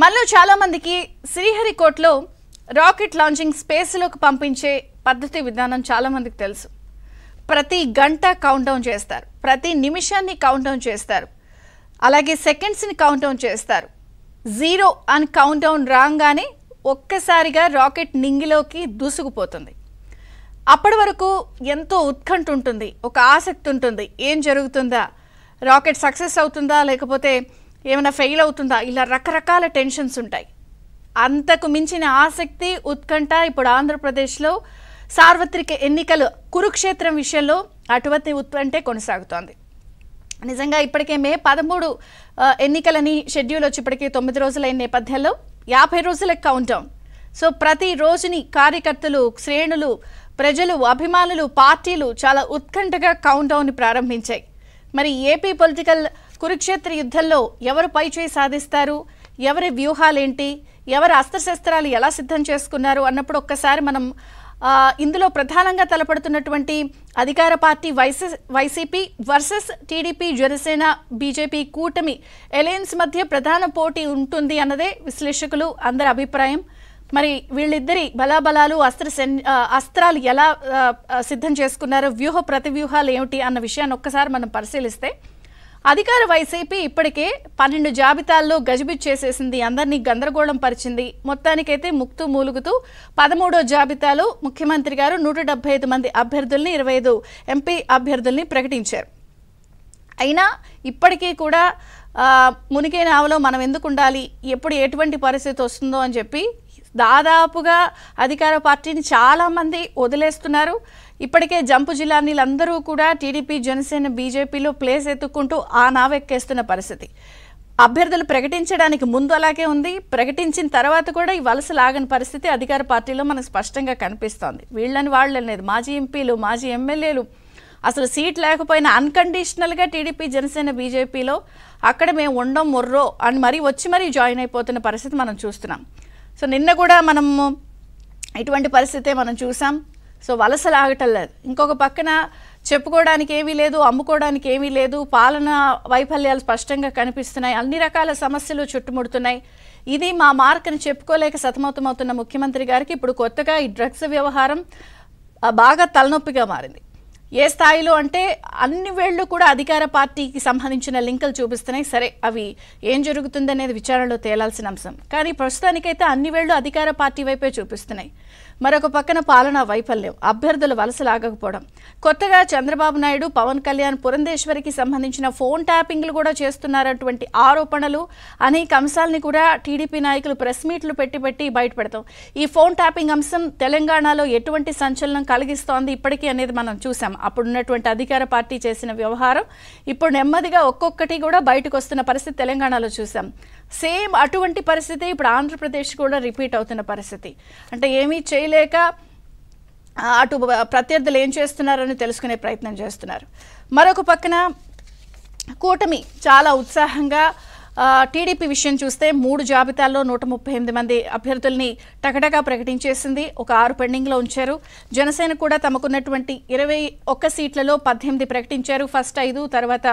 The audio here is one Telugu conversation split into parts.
మనలో చాలామందికి శ్రీహరికోటలో రాకెట్ లాంచింగ్ స్పేస్లోకి పంపించే పద్ధతి విధానం చాలామందికి తెలుసు ప్రతి గంట డౌన్ చేస్తారు ప్రతి నిమిషాన్ని డౌన్ చేస్తారు అలాగే సెకండ్స్ని కౌంటౌన్ చేస్తారు జీరో అని కౌంటౌన్ రాగానే ఒక్కసారిగా రాకెట్ నింగిలోకి దూసుకుపోతుంది అప్పటి వరకు ఎంతో ఉత్కంఠ ఉంటుంది ఒక ఆసక్తి ఉంటుంది ఏం జరుగుతుందా రాకెట్ సక్సెస్ అవుతుందా లేకపోతే ఏమైనా ఫెయిల్ అవుతుందా ఇలా రకరకాల టెన్షన్స్ ఉంటాయి అంతకు మించిన ఆసక్తి ఉత్కంఠ ఇప్పుడు ఆంధ్రప్రదేశ్లో సార్వత్రిక ఎన్నికలు కురుక్షేత్రం విషయంలో అటువంటి ఉత్కంటే కొనసాగుతోంది నిజంగా ఇప్పటికే మే పదమూడు ఎన్నికలని షెడ్యూల్ వచ్చి ఇప్పటికే తొమ్మిది రోజులైన నేపథ్యంలో యాభై రోజుల కౌంట్ డౌన్ సో ప్రతి రోజుని కార్యకర్తలు శ్రేణులు ప్రజలు అభిమానులు పార్టీలు చాలా ఉత్కంఠగా కౌంట్ డౌన్ ప్రారంభించాయి మరి ఏపీ పొలిటికల్ కురుక్షేత్ర యుద్ధంలో ఎవరు పై చేయి సాధిస్తారు ఎవరి వ్యూహాలేంటి ఎవరి అస్త్రశస్త్రాలు ఎలా సిద్ధం చేసుకున్నారు అన్నప్పుడు ఒక్కసారి మనం ఇందులో ప్రధానంగా తలపడుతున్నటువంటి అధికార పార్టీ వైసీ వైసీపీ వర్సెస్ టీడీపీ జనసేన బీజేపీ కూటమి ఎలయన్స్ మధ్య ప్రధాన పోటీ ఉంటుంది అన్నదే విశ్లేషకులు అందరి అభిప్రాయం మరి వీళ్ళిద్దరి బలాబలాలు అస్త్ర అస్త్రాలు ఎలా సిద్ధం చేసుకున్నారు వ్యూహ ప్రతివ్యూహాలు ఏమిటి అన్న విషయాన్ని ఒక్కసారి మనం పరిశీలిస్తే అధికార వైసీపీ ఇప్పటికే పన్నెండు జాబితాల్లో గజిబిజ్ చేసేసింది అందరినీ గందరగోళం పరిచింది మొత్తానికైతే ముక్తు మూలుగుతూ పదమూడో జాబితాలో ముఖ్యమంత్రి గారు నూట డెబ్బై ఐదు మంది అభ్యర్థుల్ని ఇరవై ఐదు ఎంపీ అభ్యర్థుల్ని ప్రకటించారు అయినా ఇప్పటికీ కూడా మునిగే నావలో మనం ఎందుకు ఉండాలి ఎప్పుడు ఎటువంటి పరిస్థితి వస్తుందో అని చెప్పి దాదాపుగా అధికార పార్టీని చాలామంది వదిలేస్తున్నారు ఇప్పటికే జంపు నీళ్ళందరూ కూడా టీడీపీ జనసేన బీజేపీలో ప్లేస్ ఎత్తుక్కుంటూ ఆ నావెక్కేస్తున్న పరిస్థితి అభ్యర్థులు ప్రకటించడానికి ముందు అలాగే ఉంది ప్రకటించిన తర్వాత కూడా ఈ వలస లాగని పరిస్థితి అధికార పార్టీలో మనకు స్పష్టంగా కనిపిస్తోంది వీళ్ళని వాళ్ళని లేదు మాజీ ఎంపీలు మాజీ ఎమ్మెల్యేలు అసలు సీట్ లేకపోయినా అన్కండిషనల్గా టీడీపీ జనసేన బీజేపీలో అక్కడ మేము ఉండం ముర్రో అని మరీ వచ్చి మరీ జాయిన్ అయిపోతున్న పరిస్థితి మనం చూస్తున్నాం సో నిన్న కూడా మనము ఇటువంటి పరిస్థితే మనం చూసాం సో వలసలు ఆగటం లేదు ఇంకొక పక్కన చెప్పుకోవడానికి ఏమీ లేదు అమ్ముకోవడానికి ఏమీ లేదు పాలన వైఫల్యాలు స్పష్టంగా కనిపిస్తున్నాయి అన్ని రకాల సమస్యలు చుట్టుముడుతున్నాయి ఇది మా మార్కని చెప్పుకోలేక సతమతమవుతున్న ముఖ్యమంత్రి గారికి ఇప్పుడు కొత్తగా ఈ డ్రగ్స్ వ్యవహారం బాగా తలనొప్పిగా మారింది ఏ స్థాయిలో అంటే అన్ని వేళ్ళు కూడా అధికార పార్టీకి సంబంధించిన లింకులు చూపిస్తున్నాయి సరే అవి ఏం జరుగుతుందనేది విచారణలో తేలాల్సిన అంశం కానీ ప్రస్తుతానికైతే అన్ని వేళ్ళు అధికార పార్టీ వైపే చూపిస్తున్నాయి మరొక పక్కన పాలనా వైఫల్యం అభ్యర్థులు వలసలాగకపోవడం కొత్తగా చంద్రబాబు నాయుడు పవన్ కళ్యాణ్ పురంధేశ్వరికి సంబంధించిన ఫోన్ ట్యాపింగ్లు కూడా చేస్తున్నారటువంటి ఆరోపణలు అనేక అంశాలని కూడా టీడీపీ నాయకులు ప్రెస్ మీట్లు పెట్టి పెట్టి బయటపెడతాం ఈ ఫోన్ ట్యాపింగ్ అంశం తెలంగాణలో ఎటువంటి సంచలనం కలిగిస్తోంది ఇప్పటికీ అనేది మనం చూసాం అప్పుడున్నటువంటి అధికార పార్టీ చేసిన వ్యవహారం ఇప్పుడు నెమ్మదిగా ఒక్కొక్కటి కూడా బయటకు వస్తున్న పరిస్థితి తెలంగాణలో చూసాం సేమ్ అటువంటి పరిస్థితి ఇప్పుడు ఆంధ్రప్రదేశ్ కూడా రిపీట్ అవుతున్న పరిస్థితి అంటే ఏమీ చేయలేదు తెలియలేక అటు ప్రత్యర్థులు ఏం చేస్తున్నారని తెలుసుకునే ప్రయత్నం చేస్తున్నారు మరొక పక్కన కూటమి చాలా ఉత్సాహంగా టీడీపీ విషయం చూస్తే మూడు జాబితాల్లో నూట ముప్పై ఎనిమిది మంది అభ్యర్థుల్ని టకటగా ప్రకటించేసింది ఒక ఆరు పెండింగ్లో ఉంచారు జనసేన కూడా తమకున్నటువంటి ఇరవై ఒక్క సీట్లలో పద్దెనిమిది ప్రకటించారు ఫస్ట్ ఐదు తర్వాత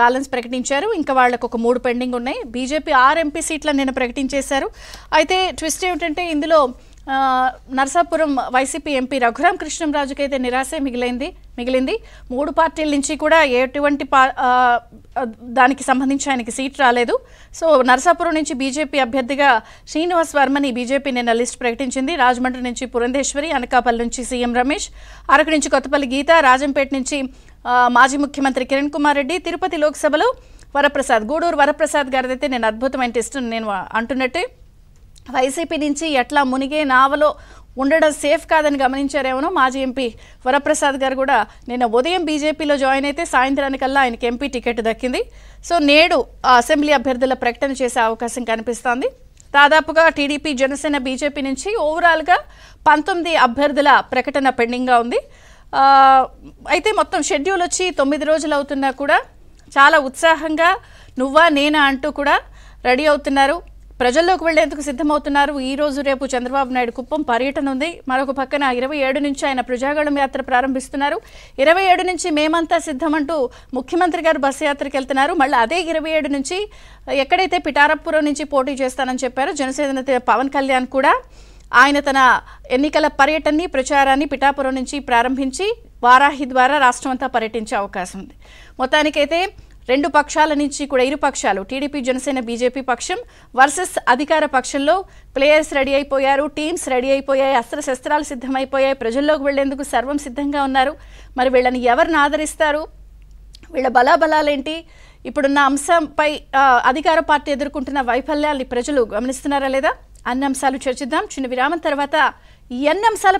బ్యాలెన్స్ ప్రకటించారు ఇంకా వాళ్ళకు ఒక మూడు పెండింగ్ ఉన్నాయి బీజేపీ ఆరు ఎంపీ సీట్లను నిన్న ప్రకటించేశారు అయితే ట్విస్ట్ ఏమిటంటే ఇందులో నర్సాపురం వైసీపీ ఎంపీ రఘురాం కృష్ణంరాజుకి అయితే నిరాశే మిగిలింది మిగిలింది మూడు పార్టీల నుంచి కూడా ఎటువంటి దానికి సంబంధించి ఆయనకి సీట్ రాలేదు సో నర్సాపురం నుంచి బీజేపీ అభ్యర్థిగా శ్రీనివాస్ వర్మని బీజేపీ నిన్న లిస్ట్ ప్రకటించింది రాజమండ్రి నుంచి పురంధేశ్వరి అనకాపల్లి నుంచి సీఎం రమేష్ అరకు నుంచి కొత్తపల్లి గీత రాజంపేట నుంచి మాజీ ముఖ్యమంత్రి కిరణ్ కుమార్ రెడ్డి తిరుపతి లోక్సభలో వరప్రసాద్ గూడూరు వరప్రసాద్ గారిదైతే నేను అద్భుతమైన టెస్ట్ నేను అంటున్నట్టే వైసీపీ నుంచి ఎట్లా మునిగే నావలో ఉండడం సేఫ్ కాదని గమనించారేమో మాజీ ఎంపీ వరప్రసాద్ గారు కూడా నిన్న ఉదయం బీజేపీలో జాయిన్ అయితే సాయంత్రానికల్లా ఆయనకి ఎంపీ టికెట్ దక్కింది సో నేడు అసెంబ్లీ అభ్యర్థుల ప్రకటన చేసే అవకాశం కనిపిస్తోంది దాదాపుగా టీడీపీ జనసేన బీజేపీ నుంచి ఓవరాల్గా పంతొమ్మిది అభ్యర్థుల ప్రకటన పెండింగ్గా ఉంది అయితే మొత్తం షెడ్యూల్ వచ్చి తొమ్మిది రోజులు అవుతున్నా కూడా చాలా ఉత్సాహంగా నువ్వా నేనా అంటూ కూడా రెడీ అవుతున్నారు ప్రజల్లోకి వెళ్లేందుకు సిద్ధమవుతున్నారు ఈ రోజు రేపు చంద్రబాబు నాయుడు కుప్పం పర్యటన ఉంది మరొక పక్కన ఇరవై ఏడు నుంచి ఆయన ప్రజాగళం యాత్ర ప్రారంభిస్తున్నారు ఇరవై ఏడు నుంచి మేమంతా సిద్ధమంటూ ముఖ్యమంత్రి గారు బస్సు యాత్రకు వెళ్తున్నారు మళ్ళీ అదే ఇరవై ఏడు నుంచి ఎక్కడైతే పిఠారపురం నుంచి పోటీ చేస్తానని చెప్పారో జనసేన పవన్ కళ్యాణ్ కూడా ఆయన తన ఎన్నికల పర్యటనని ప్రచారాన్ని పిఠాపురం నుంచి ప్రారంభించి వారాహి ద్వారా రాష్ట్రమంతా పర్యటించే అవకాశం ఉంది మొత్తానికైతే రెండు పక్షాల నుంచి కూడా ఇరు పక్షాలు టీడీపీ జనసేన బీజేపీ పక్షం వర్సెస్ అధికార పక్షంలో ప్లేయర్స్ రెడీ అయిపోయారు టీమ్స్ రెడీ అయిపోయాయి అస్త్రశస్త్రాలు సిద్ధమైపోయాయి ప్రజల్లోకి వెళ్లేందుకు సర్వం సిద్ధంగా ఉన్నారు మరి వీళ్ళని ఎవరిని ఆదరిస్తారు వీళ్ళ బలాబలాలేంటి ఇప్పుడున్న అంశంపై అధికార పార్టీ ఎదుర్కొంటున్న వైఫల్యాన్ని ప్రజలు గమనిస్తున్నారా లేదా అన్ని అంశాలు చర్చిద్దాం చిన్న విరామం తర్వాత ఈ అన్ని అంశాల